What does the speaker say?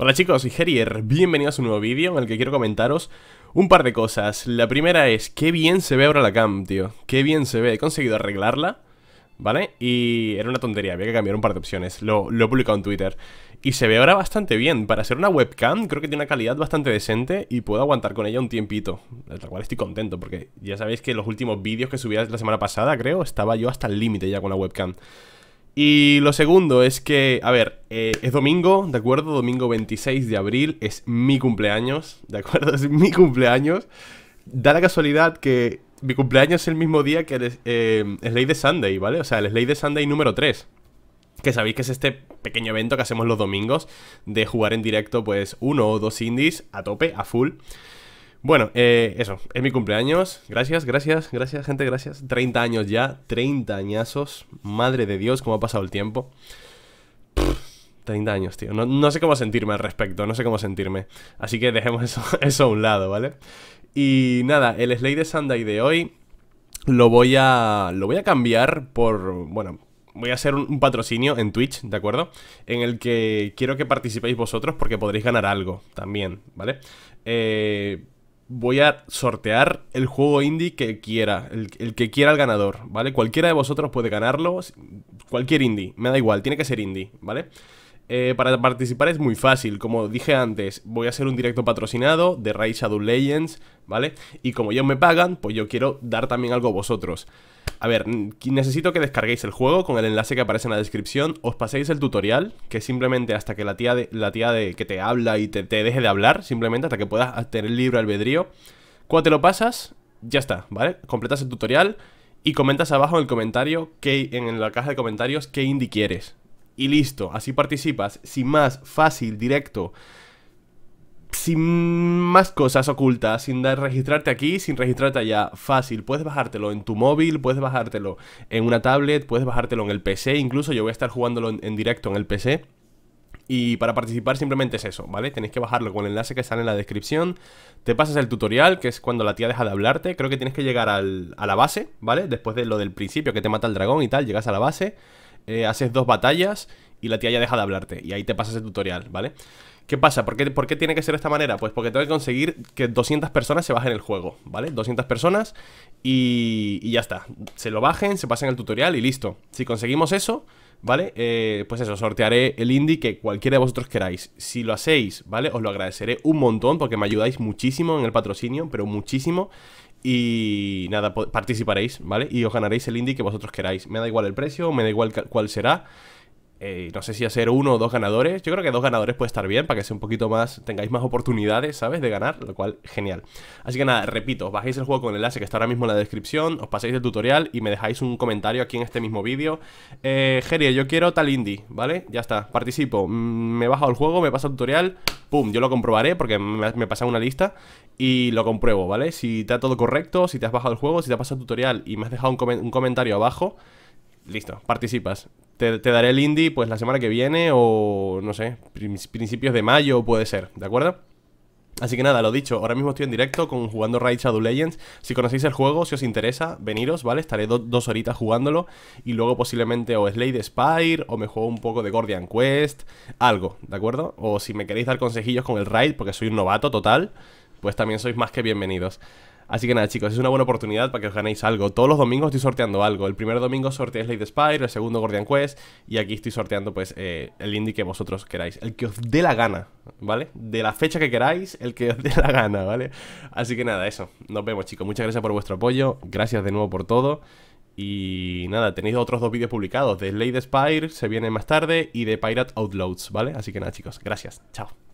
Hola chicos, soy Herier, bienvenidos a un nuevo vídeo en el que quiero comentaros un par de cosas. La primera es, qué bien se ve ahora la cam, tío. Qué bien se ve, he conseguido arreglarla, ¿vale? Y era una tontería, había que cambiar un par de opciones. Lo, lo he publicado en Twitter. Y se ve ahora bastante bien. Para ser una webcam, creo que tiene una calidad bastante decente y puedo aguantar con ella un tiempito. la cual estoy contento, porque ya sabéis que los últimos vídeos que subí la semana pasada, creo, estaba yo hasta el límite ya con la webcam. Y lo segundo es que, a ver, eh, es domingo, ¿de acuerdo? Domingo 26 de abril, es mi cumpleaños, ¿de acuerdo? Es mi cumpleaños. Da la casualidad que mi cumpleaños es el mismo día que el eh, de Sunday, ¿vale? O sea, el Slay de Sunday número 3. Que sabéis que es este pequeño evento que hacemos los domingos de jugar en directo, pues, uno o dos indies a tope, a full. Bueno, eh, eso, es mi cumpleaños. Gracias, gracias, gracias, gente, gracias. 30 años ya, 30 añazos. Madre de Dios, cómo ha pasado el tiempo. 30 años, tío. No, sé cómo sentirme al respecto, no sé cómo sentirme. Así que dejemos eso, a un lado, ¿vale? Y nada, el Slay de Sunday de hoy lo voy a. Lo voy a cambiar por. Bueno, voy a hacer un, patrocinio en Twitch, ¿de acuerdo? En el que quiero que participéis vosotros porque podréis ganar algo también, ¿vale? Eh, voy a sortear el juego indie que quiera, el, que quiera el ganador, ¿vale? Cualquiera de vosotros puede ganarlo, cualquier indie, me da igual, tiene que ser indie, ¿vale? vale eh, para participar es muy fácil, como dije antes, voy a hacer un directo patrocinado de Raid Shadow Legends, ¿vale? Y como ellos me pagan, pues yo quiero dar también algo a vosotros. A ver, necesito que descarguéis el juego con el enlace que aparece en la descripción, os paséis el tutorial, que simplemente hasta que la tía de, la tía de que te habla y te, deje de hablar, simplemente hasta que puedas tener libre albedrío. Cuando te lo pasas, ya está, ¿vale? Completas el tutorial y comentas abajo en el comentario, que, en la caja de comentarios, qué indie quieres y listo. Así participas, sin más, fácil, directo. Sin más cosas ocultas, sin dar, registrarte aquí, sin registrarte allá, fácil. Puedes bajártelo en tu móvil, puedes bajártelo en una tablet, puedes bajártelo en el PC, incluso yo voy a estar jugándolo en, directo en el PC. Y para participar simplemente es eso, ¿vale? Tenéis que bajarlo con el enlace que sale en la descripción. Te pasas el tutorial, que es cuando la tía deja de hablarte. Creo que tienes que llegar a la base, ¿vale? Después de lo del principio, que te mata el dragón y tal, llegas a la base. Eh, haces dos batallas y la tía ya deja de hablarte. Y ahí te pasa ese tutorial, ¿vale? ¿Qué pasa? ¿Por qué, pasa por qué tiene que ser de esta manera? Pues porque tengo que conseguir que 200 personas se bajen el juego, ¿vale? 200 personas y, y ya está. Se lo bajen, se pasen el tutorial y listo. Si conseguimos eso, ¿vale? Eh, pues eso, sortearé el indie que cualquiera de vosotros queráis. Si lo hacéis, ¿vale? Os lo agradeceré un montón porque me ayudáis muchísimo en el patrocinio, pero muchísimo. Y nada, participaréis, ¿vale? Y os ganaréis el indie que vosotros queráis. Me da igual el precio, me da igual cuál será. Eh, no sé si hacer uno o dos ganadores. Yo creo que dos ganadores puede estar bien para que sea un poquito más, tengáis más oportunidades, ¿sabes? De ganar, lo cual genial. Así que nada, repito, os bajéis el juego con el enlace que está ahora mismo en la descripción, os pasáis el tutorial y me dejáis un comentario aquí en este mismo vídeo. Eh, Geria, yo quiero tal indie, ¿vale? Ya está, participo, mm, me he bajado el juego, me pasa el tutorial, pum, yo lo comprobaré porque me, he pasado una lista y lo compruebo, ¿vale? Si te ha todo correcto, si te has bajado el juego, si te ha pasado el tutorial y me has dejado un comentario abajo, listo, participas. Te, daré el indie pues la semana que viene o no sé, principios de mayo puede ser, ¿de acuerdo? Así que nada, lo dicho, ahora mismo estoy en directo con jugando Raid Shadow Legends. Si conocéis el juego, si os interesa, veniros, ¿vale? Estaré dos horitas jugándolo y luego posiblemente o Slade Spire o me juego un poco de Guardian Quest, algo, ¿de acuerdo? O si me queréis dar consejillos con el Raid, porque soy un novato total, pues también sois más que bienvenidos. Así que nada, chicos, es una buena oportunidad para que os ganéis algo. Todos los domingos estoy sorteando algo. El primer domingo sorteé Slade Spire, el segundo Guardian Quest, y aquí estoy sorteando, pues, eh, el indie que vosotros queráis. El que os dé la gana, ¿vale? De la fecha que queráis, el que os dé la gana, ¿vale? Así que nada, eso. Nos vemos, chicos. Muchas gracias por vuestro apoyo. Gracias de nuevo por todo. Y nada, tenéis otros dos vídeos publicados de Slade Spire, se viene más tarde, y de Pirate Outloads, ¿vale? Así que nada, chicos, gracias. Chao.